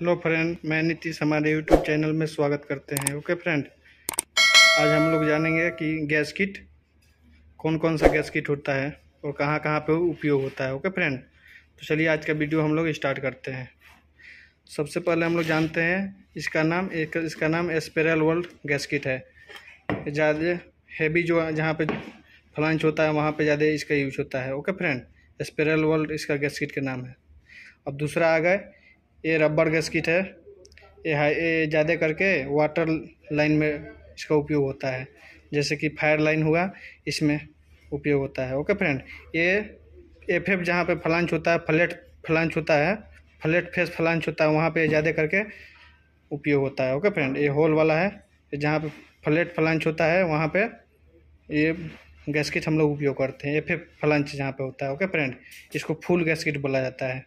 hello friend मैं नीतीश हमारे YouTube channel में स्वागत करते हैं ओके फ्रेंड आज हम लोग जानेंगे कि गैस किट कौन कौन सा गैस किट होता है और कहाँ कहाँ पे उपयोग होता है ओके फ्रेंड तो चलिए आज का वीडियो हम लोग स्टार्ट करते हैं सबसे पहले हम लोग जानते हैं इसका नाम एक इसका नाम एस्पेरल वर्ल्ड गैस किट है ज़्यादा हैवी जो जहाँ पर फ्लांच होता है वहाँ पर ज़्यादा इसका यूज होता है okay friend spiral wound gasket किट का नाम है अब दूसरा आ गए ये रबर गैसकिट है ये हाई ये ज़्यादा करके वाटर लाइन में इसका उपयोग होता है जैसे कि फायर लाइन हुआ इसमें उपयोग होता है ओके फ्रेंड ये एफ एफ जहाँ पर फलांच होता है फ्लेट फलांच होता है फ्लेट फेस फलांच होता है वहाँ पे ज़्यादा करके उपयोग होता है ओके फ्रेंड ये होल वाला है जहाँ पे फ्लेट फलांच होता है वहाँ पे ये गैसकिट हम लोग उपयोग करते हैं एफ एफ फलांच जहाँ पर होता है ओके फ्रेंड इसको फुल गैसकिट बोला जाता है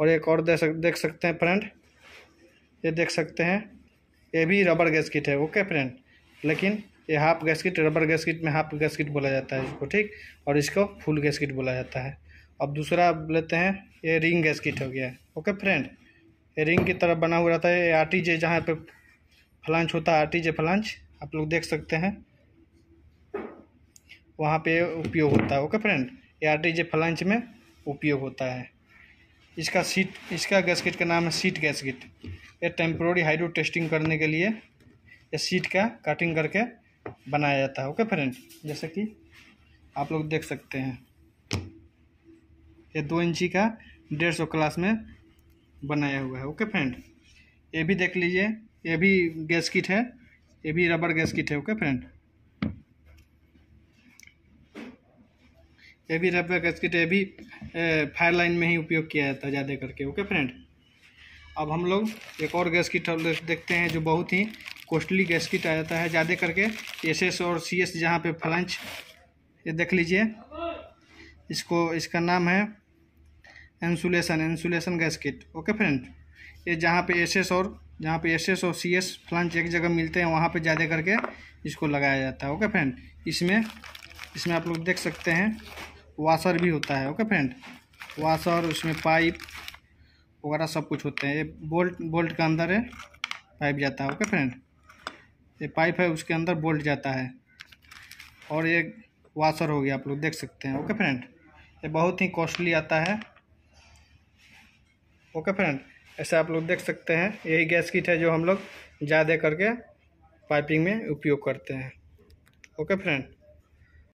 और एक और दे सक देख सकते हैं फ्रेंड ये देख सकते हैं ये भी रबर गैस किट है ओके फ्रेंड लेकिन ये half gasket rubber gasket में हाफ गैस किट बोला जाता है इसको ठीक और इसको फुल गैस किट बोला जाता है अब दूसरा लेते हैं ये रिंग गैस किट हो गया ओके फ्रेंड ये रिंग की तरफ बना हुआ रहता है ये आर टी जे जहाँ पर फ्लांच होता है आर टी जे फ्लांच आप लोग देख सकते हैं वहाँ पे उपयोग होता है ओके फ्रेंड ये आर टी जे फ्लांच में उपयोग होता है इसका सीट इसका गैसकिट का नाम है सीट गैसकिट ये टेम्प्रोरी हाइड्रो टेस्टिंग करने के लिए ये सीट का कटिंग करके बनाया जाता है ओके फ्रेंड जैसे कि आप लोग देख सकते हैं ये दो इंची का डेढ़ सौ क्लास में बनाया हुआ है ओके फ्रेंड ये भी देख लीजिए ये भी गैस किट है ये भी रबर गैस किट है ओके फ्रेंड ये भी रबर गस्किट ये भी फायर लाइन में ही उपयोग किया जाता है ज़्यादा करके ओके फ्रेंड अब हम लोग एक और गैस किट देखते हैं जो बहुत ही कॉस्टली गैस किट आ जाता है ज़्यादा करके एस एस और सी एस जहाँ पर फ्लंच ये देख लीजिए इसको इसका नाम है insulation insulation gasket okay friend ये जहाँ पे एस एस और जहाँ पे एस एस और सी एस फ्लंच एक जगह मिलते हैं वहाँ पे ज़्यादा करके इसको लगाया जाता है ओके फ्रेंड इसमें इसमें आप लोग देख सकते हैं वाशर भी होता है ओके फ्रेंड वाशर उसमें पाइप वगैरह सब कुछ होते हैं ये बोल्ट बोल्ट का अंदर है पाइप जाता है ओके फ्रेंड ये पाइप है उसके अंदर बोल्ट जाता है और ये वाशर हो गया आप लोग देख सकते हैं ओके फ्रेंड ये बहुत ही कॉस्टली आता है ओके फ्रेंड ऐसे आप लोग देख सकते हैं यही गैस किट है जो हम लोग ज़्यादा करके पाइपिंग में उपयोग करते हैं ओके फ्रेंड